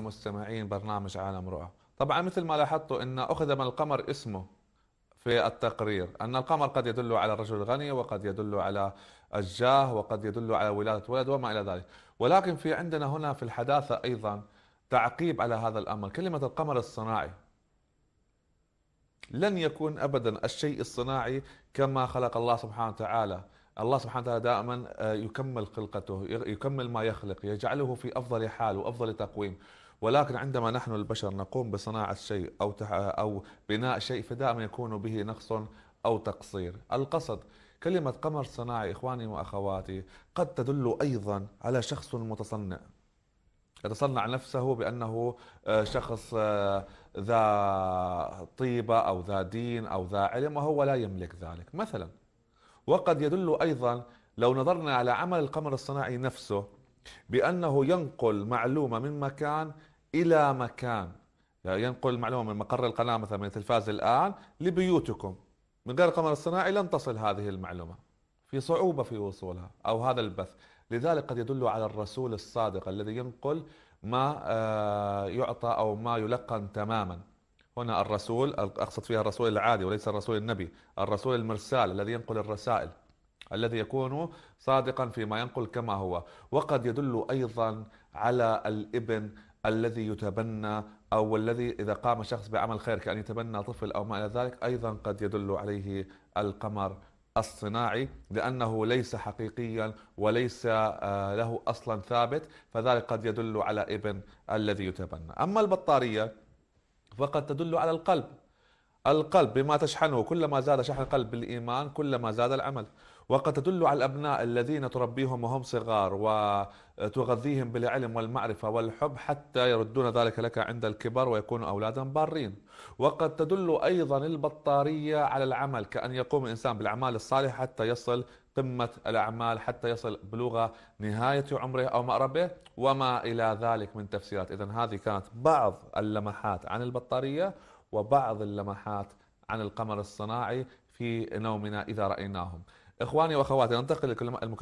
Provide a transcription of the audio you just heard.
ومستمعين برنامج عالم رؤى طبعا مثل ما لاحظتوا أن أخذ من القمر اسمه في التقرير أن القمر قد يدل على الرجل الغني وقد يدل على الجاه وقد يدل على ولادة ولد وما إلى ذلك ولكن في عندنا هنا في الحداثة أيضا تعقيب على هذا الأمر كلمة القمر الصناعي لن يكون أبدا الشيء الصناعي كما خلق الله سبحانه وتعالى الله سبحانه وتعالى دائما آه، يكمل خلقته يكمل ما يخلق يجعله في أفضل حال وأفضل تقويم ولكن عندما نحن البشر نقوم بصناعة شيء أو أو بناء شيء فدائما يكون به نقص أو تقصير القصد كلمة قمر صناعي إخواني وأخواتي قد تدل أيضا على شخص متصنع يتصنع نفسه بأنه آه، شخص آه، ذا طيبة أو ذا دين أو ذا علم وهو لا يملك ذلك مثلا وقد يدل أيضا لو نظرنا على عمل القمر الصناعي نفسه بأنه ينقل معلومة من مكان إلى مكان يعني ينقل المعلومة من مقر القناة مثلا من التلفاز الآن لبيوتكم من غير القمر الصناعي لن تصل هذه المعلومة في صعوبة في وصولها أو هذا البث لذلك قد يدل على الرسول الصادق الذي ينقل ما آه، يعطى أو ما يلقن تماما هنا الرسول أقصد فيها الرسول العادي وليس الرسول النبي الرسول المرسال الذي ينقل الرسائل الذي يكون صادقا فيما ينقل كما هو وقد يدل أيضا على الابن الذي يتبنى أو الذي إذا قام شخص بعمل خير كأن يتبنى طفل أو ما إلى ذلك أيضا قد يدل عليه القمر الصناعي لأنه ليس حقيقيا وليس آه، له أصلا ثابت فذلك قد يدل على ابن الذي يتبنى أما البطارية فقد تدل على القلب القلب بما تشحنه كلما زاد شحن القلب بالإيمان كلما زاد العمل وقد تدل على الأبناء الذين تربيهم وهم صغار وتغذيهم بالعلم والمعرفة والحب حتى يردون ذلك لك عند الكبر ويكونوا أولادا بارين وقد تدل أيضا البطارية على العمل كأن يقوم الإنسان بالأعمال الصالحة حتى يصل قمة الأعمال حتى يصل بلغة نهاية عمره أو مأربه وما إلى ذلك من تفسيرات إذا هذه كانت بعض اللمحات عن البطارية وبعض اللمحات عن القمر الصناعي في نومنا إذا رأيناهم إخواني وأخواتي ننتقل لكل